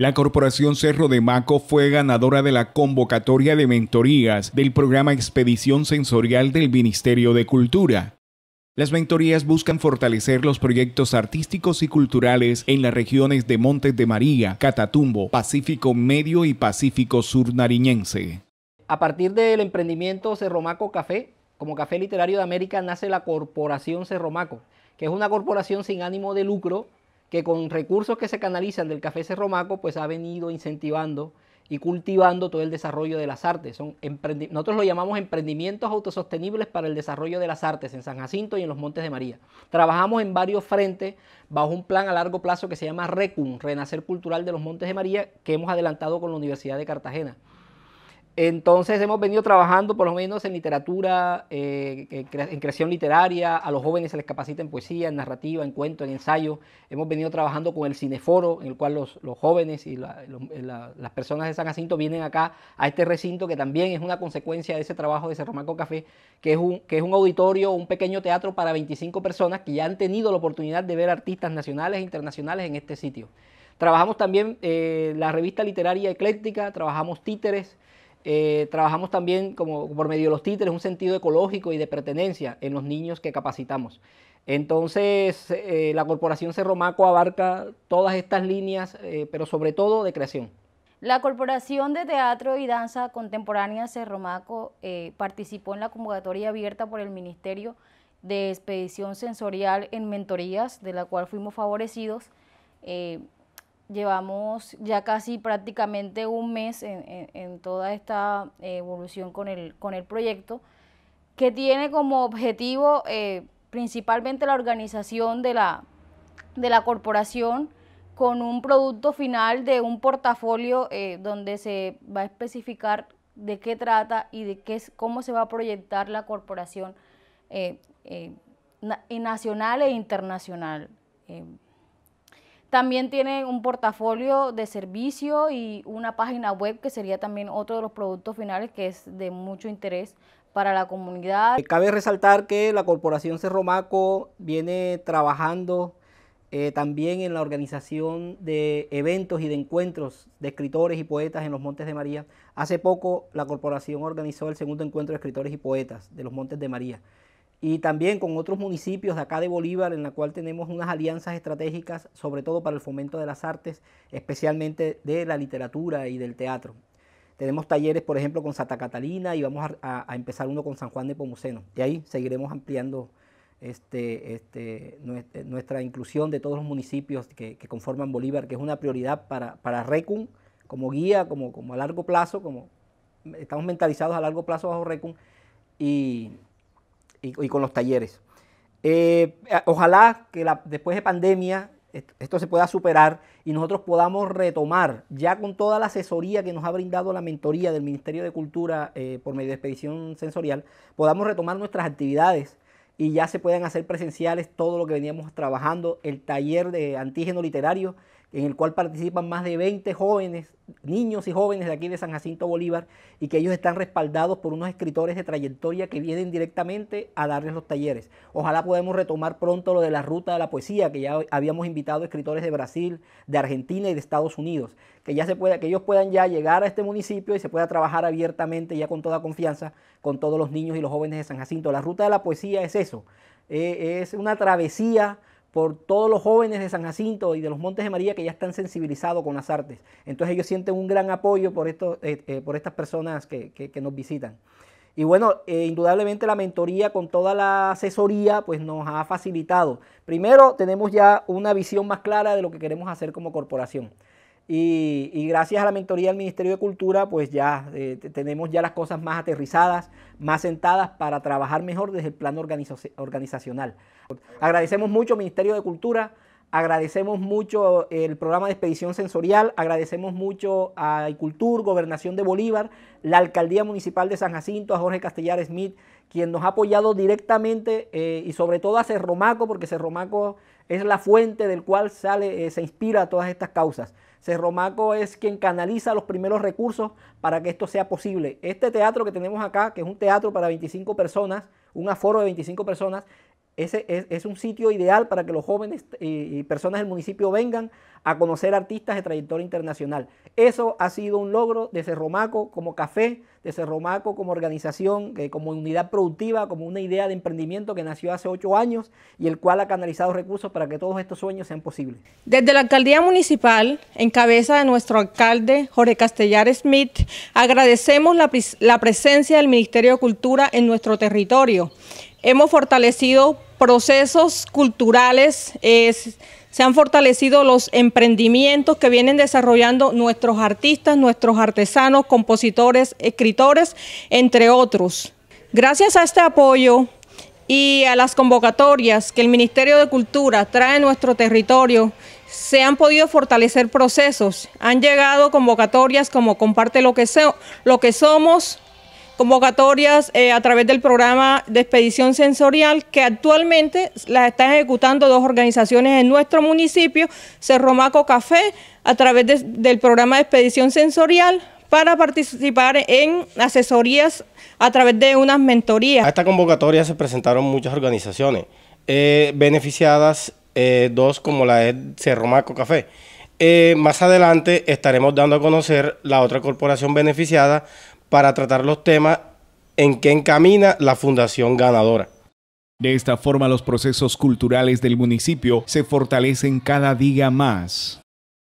La Corporación Cerro de Maco fue ganadora de la convocatoria de mentorías del programa Expedición Sensorial del Ministerio de Cultura. Las mentorías buscan fortalecer los proyectos artísticos y culturales en las regiones de Montes de María, Catatumbo, Pacífico Medio y Pacífico Sur Nariñense. A partir del emprendimiento Cerro Maco Café, como Café Literario de América, nace la Corporación Cerro Maco, que es una corporación sin ánimo de lucro que con recursos que se canalizan del Café Cerromaco, pues ha venido incentivando y cultivando todo el desarrollo de las artes. Son Nosotros lo llamamos emprendimientos autosostenibles para el desarrollo de las artes en San Jacinto y en los Montes de María. Trabajamos en varios frentes bajo un plan a largo plazo que se llama RECUM, Renacer Cultural de los Montes de María, que hemos adelantado con la Universidad de Cartagena. Entonces hemos venido trabajando por lo menos en literatura, eh, en creación literaria, a los jóvenes se les capacita en poesía, en narrativa, en cuento, en ensayo. Hemos venido trabajando con el cineforo, en el cual los, jóvenes y eh, las personas de San Jacinto vienen acá a este recinto que también es una consecuencia de ese trabajo de Marco Café, que es, un, que es un auditorio, un pequeño teatro para 25 personas que ya han tenido la oportunidad de ver artistas nacionales e internacionales en este sitio. Trabajamos también eh, la revista literaria ecléctica, trabajamos títeres, eh, trabajamos también como por medio de los títeres un sentido ecológico y de pertenencia en los niños que capacitamos. Entonces, eh, la Corporación Cerro Maco abarca todas estas líneas, eh, pero sobre todo de creación. La Corporación de Teatro y Danza Contemporánea Cerro Maco participó en la convocatoria abierta por el Ministerio de Expedición Sensorial en Mentorías, de la cual fuimos favorecidos llevamos ya casi prácticamente un mes en, toda esta eh, evolución con el, con el proyecto, que tiene como objetivo eh, principalmente la organización de la, de la corporación con un producto final de un portafolio eh, donde se va a especificar de qué trata y de qué es, cómo se va a proyectar la corporación nacional e internacional. También tiene un portafolio de servicio y una página web que sería también otro de los productos finales que es de mucho interés para la comunidad. Eh, cabe resaltar que la Corporación Cerromaco viene trabajando eh, también en la organización de eventos y de encuentros de escritores y poetas en los Montes de María. Hace poco la corporación organizó el segundo encuentro de escritores y poetas de los Montes de María y también con otros municipios de acá de Bolívar, en la cual tenemos unas alianzas estratégicas, sobre todo para el fomento de las artes, especialmente de la literatura y del teatro. Tenemos talleres, por ejemplo, con Santa Catalina y vamos a, empezar uno con San Juan de Pomuceno. De ahí seguiremos ampliando este, este, eh, nuestra inclusión de todos los municipios que, conforman Bolívar, que es una prioridad para, para como guía, como, como a largo plazo, como estamos mentalizados a largo plazo bajo RECUN. Y, y, con los talleres. Eh, ojalá que después de pandemia esto se pueda superar y nosotros podamos retomar, ya con toda la asesoría que nos ha brindado la mentoría del Ministerio de Cultura eh, por medio de expedición sensorial, podamos retomar nuestras actividades y ya se puedan hacer presenciales todo lo que veníamos trabajando, el taller de antígeno literario en el cual participan más de 20 jóvenes, niños y jóvenes de aquí de San Jacinto Bolívar, y que ellos están respaldados por unos escritores de trayectoria que vienen directamente a darles los talleres. Ojalá podamos retomar pronto lo de la ruta de la poesía, que ya habíamos invitado escritores de Brasil, de Argentina y de Estados Unidos, que ya se pueda, que ellos puedan ya llegar a este municipio y se pueda trabajar abiertamente, ya con toda confianza, con todos los niños y los jóvenes de San Jacinto. La ruta de la poesía es eso, eh, es una travesía por todos los jóvenes de San Jacinto y de los Montes de María que ya están sensibilizados con las artes. Entonces ellos sienten un gran apoyo por, esto, eh, eh, por estas personas que, nos visitan. Y bueno, eh, indudablemente la mentoría con toda la asesoría pues nos ha facilitado. Primero tenemos ya una visión más clara de lo que queremos hacer como corporación. Y, gracias a la mentoría del Ministerio de Cultura, pues ya eh, tenemos ya las cosas más aterrizadas, más sentadas para trabajar mejor desde el plano organizacional. Agradecemos mucho al Ministerio de Cultura, agradecemos mucho el programa de expedición sensorial, agradecemos mucho a iCultur, Gobernación de Bolívar, la Alcaldía Municipal de San Jacinto, a Jorge Castellar Smith quien nos ha apoyado directamente eh, y sobre todo a Cerromaco, porque Cerromaco es la fuente del cual sale, eh, se inspira a todas estas causas. Cerromaco es quien canaliza los primeros recursos para que esto sea posible. Este teatro que tenemos acá, que es un teatro para 25 personas, un aforo de 25 personas, ese es, un sitio ideal para que los jóvenes eh, y personas del municipio vengan a conocer artistas de trayectoria internacional. Eso ha sido un logro de romaco como café, de romaco como organización, eh, como unidad productiva, como una idea de emprendimiento que nació hace ocho años y el cual ha canalizado recursos para que todos estos sueños sean posibles. Desde la alcaldía municipal, en cabeza de nuestro alcalde Jorge Castellar Smith, agradecemos la presencia del Ministerio de Cultura en nuestro territorio hemos fortalecido procesos culturales, se han fortalecido los emprendimientos que vienen desarrollando nuestros artistas, nuestros artesanos, compositores, escritores, entre otros. Gracias a este apoyo y a las convocatorias que el Ministerio de Cultura trae a nuestro territorio, se han podido fortalecer procesos, han llegado convocatorias como Comparte lo que, lo que somos, convocatorias eh, a través del programa de expedición sensorial que actualmente las están ejecutando dos organizaciones en nuestro municipio, Cerromaco Café, a través del programa de expedición sensorial para participar en asesorías a través de unas mentorías. A esta convocatoria se presentaron muchas organizaciones eh, beneficiadas, eh, dos como la de Cerromaco Café. más adelante estaremos dando a conocer la otra corporación beneficiada para tratar los temas en que encamina la Fundación Ganadora. De esta forma los procesos culturales del municipio se fortalecen cada día más.